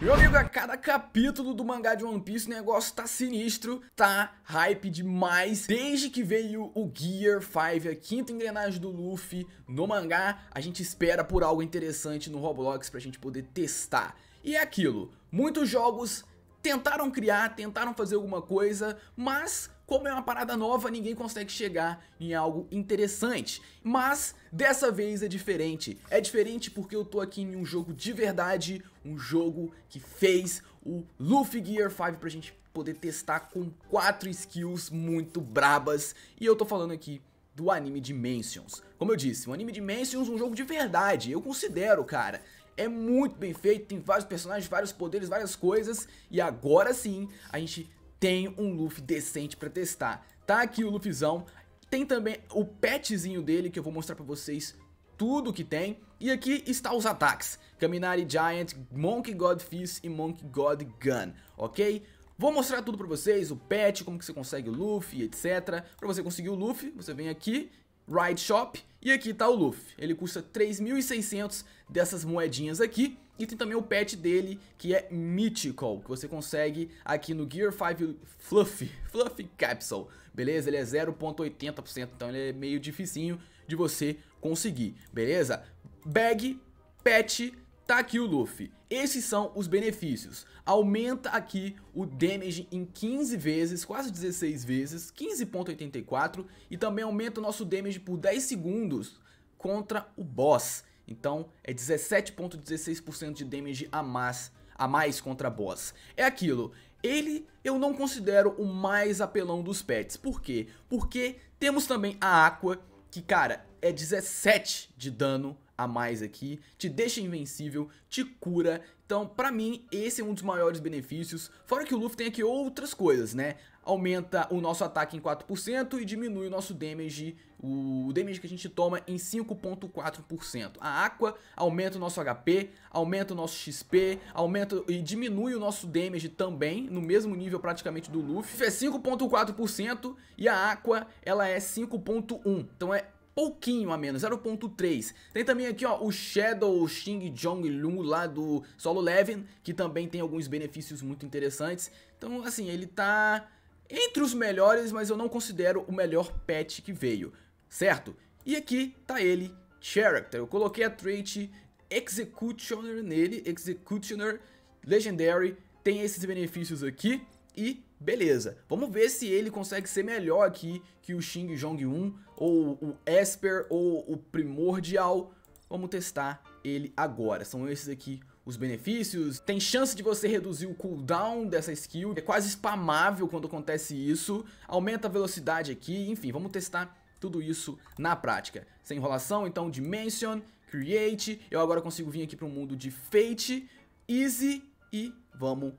Meu amigo, a é cada capítulo do mangá de One Piece o negócio tá sinistro, tá hype demais. Desde que veio o Gear 5, a quinta engrenagem do Luffy no mangá, a gente espera por algo interessante no Roblox pra gente poder testar. E é aquilo, muitos jogos tentaram criar, tentaram fazer alguma coisa, mas como é uma parada nova, ninguém consegue chegar em algo interessante. Mas dessa vez é diferente. É diferente porque eu tô aqui em um jogo de verdade, um jogo que fez o Luffy Gear 5 pra gente poder testar com quatro skills muito brabas. E eu tô falando aqui do anime Dimensions. Como eu disse, o anime Dimensions é um jogo de verdade, eu considero, cara é muito bem feito, tem vários personagens, vários poderes, várias coisas. E agora sim, a gente tem um Luffy decente pra testar. Tá aqui o Luffyzão, tem também o petzinho dele que eu vou mostrar pra vocês tudo que tem. E aqui está os ataques, Kaminari Giant, Monkey God Fist e Monkey God Gun, ok? Vou mostrar tudo pra vocês, o pet, como que você consegue o Luffy, etc. Pra você conseguir o Luffy, você vem aqui Ride Shop. E aqui tá o Luffy. Ele custa 3.600 dessas moedinhas aqui. E tem também o pet dele, que é Mythical, que você consegue aqui no Gear 5 Fluffy, Fluffy Capsule, beleza? Ele é 0.80%, então ele é meio dificinho de você conseguir, beleza? Bag, pet, Tá aqui o Luffy. Esses são os benefícios. Aumenta aqui o damage em 15 vezes, quase 16 vezes, 15.84. E também aumenta o nosso damage por 10 segundos contra o boss. Então é 17.16% de damage a mais, a mais contra boss. É aquilo, ele eu não considero o mais apelão dos pets. Por quê? Porque temos também a Aqua, que cara, é 17 de dano a mais aqui, te deixa invencível, te cura. Então, pra mim, esse é um dos maiores benefícios. Fora que o Luffy tem aqui outras coisas, né? Aumenta o nosso ataque em 4% e diminui o nosso damage, o damage que a gente toma em 5.4%. A Aqua aumenta o nosso HP, aumenta o nosso XP, aumenta e diminui o nosso damage também, no mesmo nível praticamente do Luffy. É 5.4% e a Aqua, ela é 5.1. Então é pouquinho a menos, 0.3. Tem também aqui ó, o Shadow Xing Jong Lun lá do Solo Levin, que também tem alguns benefícios muito interessantes. Então assim, ele tá entre os melhores, mas eu não considero o melhor pet que veio, certo? E aqui tá ele, Character. Eu coloquei a trait Executioner nele, Executioner Legendary, tem esses benefícios aqui e beleza. Vamos ver se ele consegue ser melhor aqui que o Xing Jong-un, ou o Esper, ou o Primordial. Vamos testar ele agora. São esses aqui os benefícios. Tem chance de você reduzir o cooldown dessa skill. É quase spamável quando acontece isso. Aumenta a velocidade aqui. Enfim, vamos testar tudo isso na prática. Sem enrolação, então Dimension, Create. Eu agora consigo vir aqui para o mundo de Fate, Easy e vamos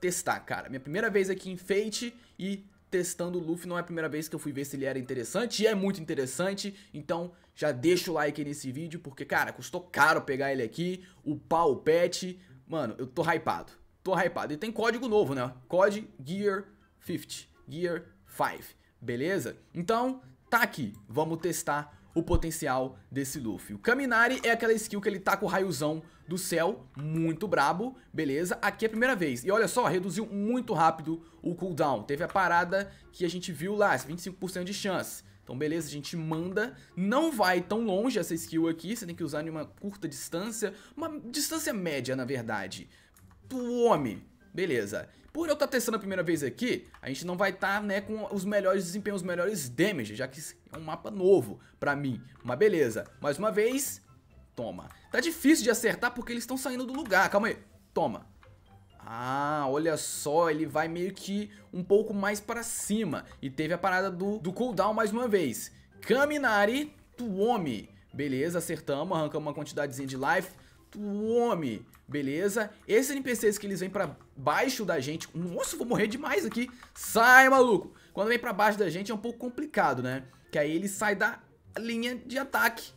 testar, cara. Minha primeira vez aqui em Fate e testando o Luffy, não é a primeira vez que eu fui ver se ele era interessante, e é muito interessante, então já deixa o like aí nesse vídeo, porque, cara, custou caro pegar ele aqui, upar o pet, mano, eu tô hypado, tô hypado. E tem código novo, né? Code Gear 50, Gear 5, beleza? Então, tá aqui, vamos testar o potencial desse Luffy. O Kaminari é aquela skill que ele tá com o raiozão do céu, muito brabo, beleza? Aqui é a primeira vez. E olha só, reduziu muito rápido o cooldown. Teve a parada que a gente viu lá, 25% de chance. Então beleza, a gente manda, não vai tão longe essa skill aqui, você tem que usar em uma curta distância, uma distância média na verdade, pro homem, beleza. Por eu estar tá testando a primeira vez aqui, a gente não vai estar tá, né, com os melhores desempenhos, os melhores damage, já que é um mapa novo pra mim. Mas beleza, mais uma vez, toma. Tá difícil de acertar porque eles estão saindo do lugar, calma aí, toma. Ah, olha só, ele vai meio que um pouco mais pra cima. E teve a parada do, do cooldown mais uma vez. Kaminari Tuomi. Beleza, acertamos, arrancamos uma quantidadezinha de life. Tome! Beleza? Esses NPCs que eles vêm pra baixo da gente... Nossa, vou morrer demais aqui! Sai, maluco! Quando vem pra baixo da gente é um pouco complicado, né? Que aí ele sai da linha de ataque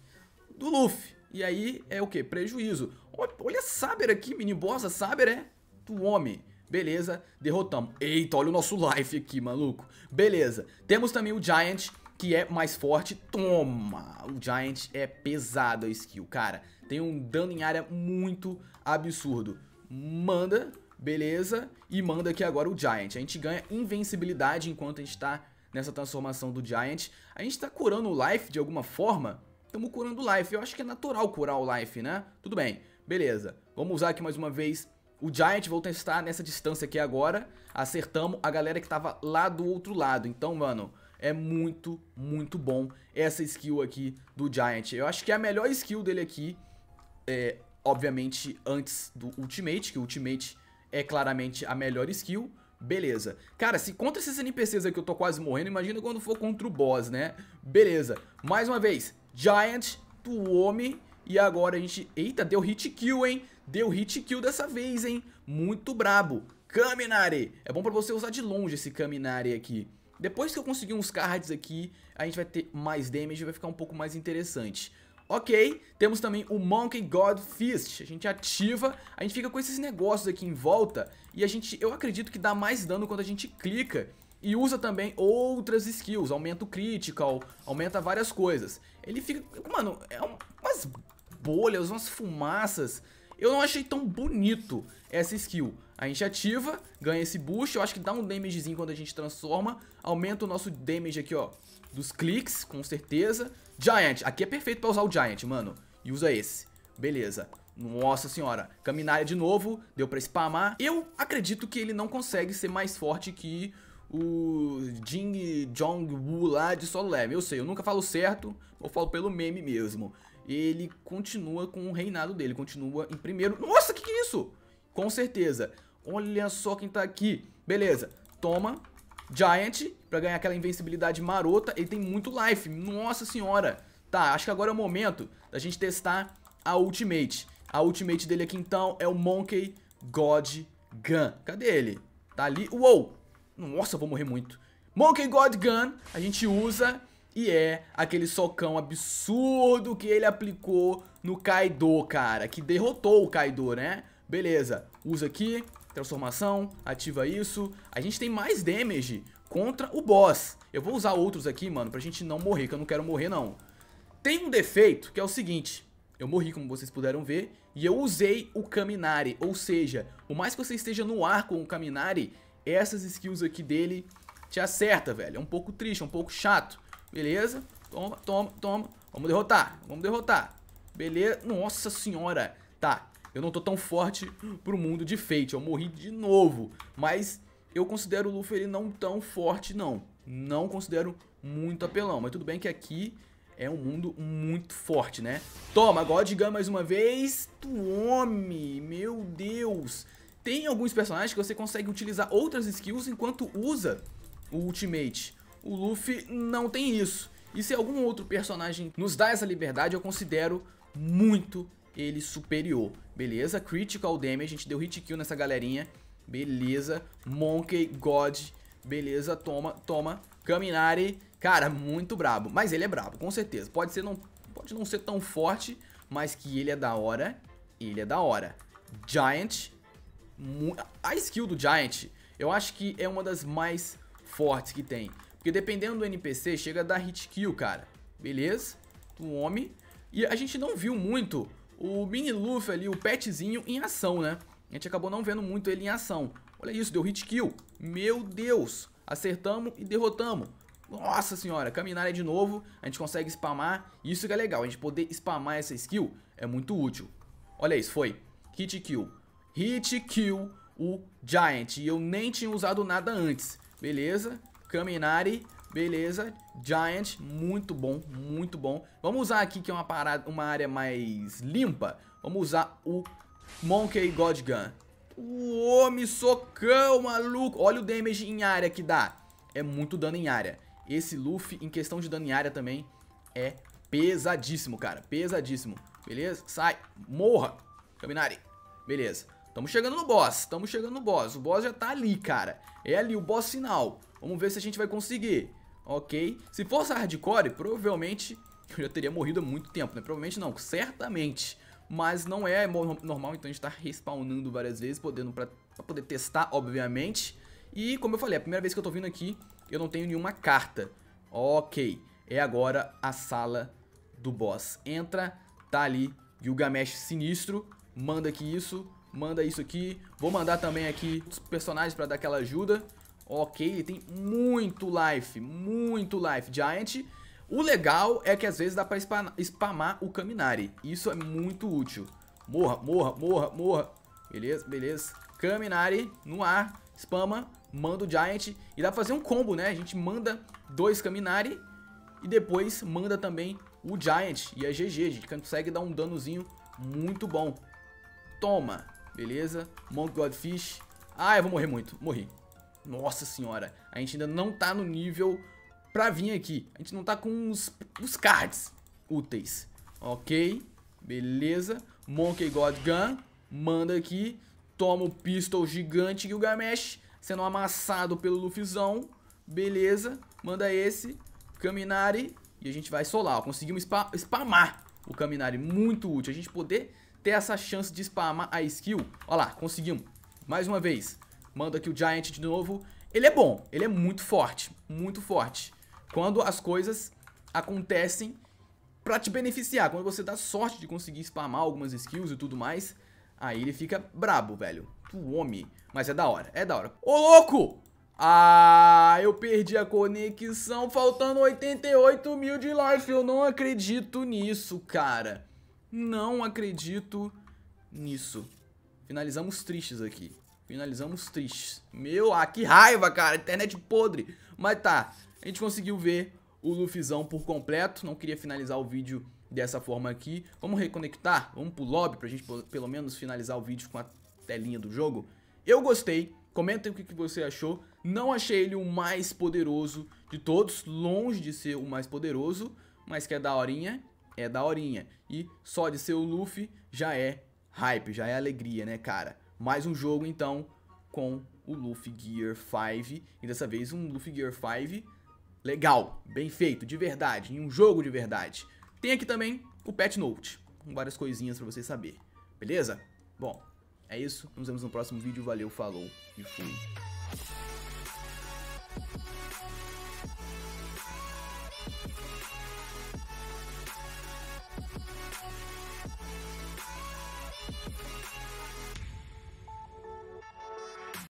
do Luffy. E aí é o que? Prejuízo. Olha Saber aqui, mini bossa. Saber é do homem. Beleza, derrotamos. Eita, olha o nosso life aqui, maluco. Beleza. Temos também o Giant, que é mais forte, toma! O Giant é pesado a skill, cara. Tem um dano em área muito absurdo. Manda, beleza, e manda aqui agora o Giant. A gente ganha invencibilidade enquanto a gente tá nessa transformação do Giant. A gente tá curando o life de alguma forma? Estamos curando o life. Eu acho que é natural curar o life, né? Tudo bem, beleza. Vamos usar aqui mais uma vez o Giant. Vou testar nessa distância aqui agora. Acertamos a galera que tava lá do outro lado. Então, mano é muito, muito bom essa skill aqui do Giant. Eu acho que é a melhor skill dele aqui, é, obviamente antes do Ultimate, que o Ultimate é claramente a melhor skill. Beleza. Cara, se contra esses NPCs aqui eu tô quase morrendo, imagina quando for contra o boss, né? Beleza. Mais uma vez, Giant, do homem... E agora a gente... Eita, deu hit kill, hein? Deu hit kill dessa vez, hein? Muito brabo. Kaminari. É bom pra você usar de longe esse Kaminari aqui. Depois que eu conseguir uns cards aqui, a gente vai ter mais damage e vai ficar um pouco mais interessante. Ok, temos também o Monkey God Fist, a gente ativa, a gente fica com esses negócios aqui em volta e a gente, eu acredito que dá mais dano quando a gente clica e usa também outras skills, aumenta o critical, aumenta várias coisas. Ele fica, mano, é um, umas bolhas, umas fumaças, eu não achei tão bonito essa skill, a gente ativa, ganha esse boost, eu acho que dá um damagezinho quando a gente transforma. Aumenta o nosso damage aqui, ó, dos cliques, com certeza. Giant, aqui é perfeito pra usar o Giant, mano. E usa esse. Beleza. Nossa senhora, Caminalha de novo, deu pra spamar. Eu acredito que ele não consegue ser mais forte que o Jing Jong-woo lá de solo level. Eu sei, eu nunca falo certo, eu falo pelo meme mesmo. Ele continua com o reinado dele, continua em primeiro. Nossa, que que é isso? Com certeza. Olha só quem tá aqui. Beleza. Toma. Giant, pra ganhar aquela invencibilidade marota. Ele tem muito life. Nossa senhora. Tá, acho que agora é o momento da gente testar a ultimate. A ultimate dele aqui, então, é o Monkey God Gun. Cadê ele? Tá ali. Uou! Nossa, vou morrer muito. Monkey God Gun, a gente usa e é aquele socão absurdo que ele aplicou no Kaido, cara. Que derrotou o Kaido, né? Beleza, usa aqui, transformação, ativa isso. A gente tem mais damage contra o boss. Eu vou usar outros aqui, mano, pra gente não morrer, que eu não quero morrer, não. Tem um defeito, que é o seguinte. Eu morri, como vocês puderam ver, e eu usei o Kaminari. Ou seja, por mais que você esteja no ar com o Kaminari, essas skills aqui dele te acerta, velho. É um pouco triste, é um pouco chato. Beleza? Toma, toma, toma. Vamos derrotar, vamos derrotar. Beleza? Nossa senhora. Tá, eu não tô tão forte pro mundo de Fate, eu morri de novo. Mas eu considero o Luffy ele não tão forte não. Não considero muito apelão, mas tudo bem que aqui é um mundo muito forte, né? Toma, God Gun mais uma vez. Tu homem, meu Deus. Tem alguns personagens que você consegue utilizar outras skills enquanto usa o ultimate. O Luffy não tem isso. E se algum outro personagem nos dá essa liberdade, eu considero muito ele superior, beleza? Critical damage, a gente deu hit kill nessa galerinha, beleza? Monkey God, beleza? Toma, toma. Kaminari, cara, muito brabo. Mas ele é brabo, com certeza. Pode, ser não, pode não ser tão forte, mas que ele é da hora, ele é da hora. Giant, a skill do Giant, eu acho que é uma das mais fortes que tem. Porque dependendo do NPC, chega a dar hit kill, cara. Beleza? Do homem. E a gente não viu muito o mini Luffy ali, o petzinho, em ação, né? A gente acabou não vendo muito ele em ação. Olha isso, deu hit kill. Meu Deus! Acertamos e derrotamos. Nossa senhora, caminhar é de novo, a gente consegue spamar. Isso que é legal, a gente poder spamar essa skill é muito útil. Olha isso, foi. Hit kill. Hit kill o Giant. E eu nem tinha usado nada antes. Beleza? Caminari. Beleza, Giant, muito bom, muito bom. Vamos usar aqui que é uma, parada, uma área mais limpa. Vamos usar o Monkey God Gun. Uou, me socão, maluco. Olha o damage em área que dá. É muito dano em área. Esse Luffy, em questão de dano em área também, é pesadíssimo, cara. Pesadíssimo. Beleza? Sai. Morra. Caminari Beleza. Tamo chegando no boss. Tamo chegando no boss. O boss já tá ali, cara. É ali o boss final. Vamos ver se a gente vai conseguir ok? Se fosse hardcore, provavelmente eu já teria morrido há muito tempo, né? Provavelmente não, certamente. Mas não é normal, então a gente tá respawnando várias vezes, podendo pra, pra poder testar, obviamente. E como eu falei, é a primeira vez que eu tô vindo aqui, eu não tenho nenhuma carta. Ok, é agora a sala do boss. Entra, tá ali, Gilgamesh sinistro, manda aqui isso, manda isso aqui. Vou mandar também aqui os personagens pra dar aquela ajuda. Ok, ele tem muito life, muito life. Giant, o legal é que às vezes dá pra spamar o Kaminari. Isso é muito útil. Morra, morra, morra, morra. Beleza, beleza. Kaminari no ar, spama, manda o Giant. E dá pra fazer um combo, né? A gente manda dois Kaminari e depois manda também o Giant. E é GG, a gente consegue dar um danozinho muito bom. Toma, beleza. Monk Godfish. Ah, eu vou morrer muito, morri nossa senhora, a gente ainda não tá no nível pra vir aqui. A gente não tá com os, os cards úteis. Ok, beleza. Monkey God Gun, manda aqui. Toma o pistol gigante Gilgamesh, sendo amassado pelo Lufizão. Beleza, manda esse. Caminari, e a gente vai solar. Ó. Conseguimos spa spamar o Caminari, muito útil. A gente poder ter essa chance de spamar a skill. Olha lá, conseguimos. Mais uma vez. Manda aqui o Giant de novo. Ele é bom, ele é muito forte, muito forte. Quando as coisas acontecem pra te beneficiar, quando você dá sorte de conseguir spamar algumas skills e tudo mais, aí ele fica brabo, velho. Tu homem. Mas é da hora, é da hora. Ô, louco! Ah, eu perdi a conexão, faltando 88 mil de life. Eu não acredito nisso, cara. Não acredito nisso. Finalizamos tristes aqui. Finalizamos tristes. Meu, ah, que raiva, cara. Internet podre. Mas tá, a gente conseguiu ver o Luffyzão por completo. Não queria finalizar o vídeo dessa forma aqui. Vamos reconectar? Vamos pro lobby pra gente pelo menos finalizar o vídeo com a telinha do jogo? Eu gostei. Comentem o que, que você achou. Não achei ele o mais poderoso de todos. Longe de ser o mais poderoso. Mas que é daorinha, é daorinha. E só de ser o Luffy já é hype, já é alegria, né, cara? Mais um jogo, então, com o Luffy Gear 5. E dessa vez um Luffy Gear 5 legal, bem feito, de verdade, em um jogo de verdade. Tem aqui também o Pet Note, com várias coisinhas pra você saber. Beleza? Bom, é isso. Nos vemos no próximo vídeo. Valeu, falou e fui.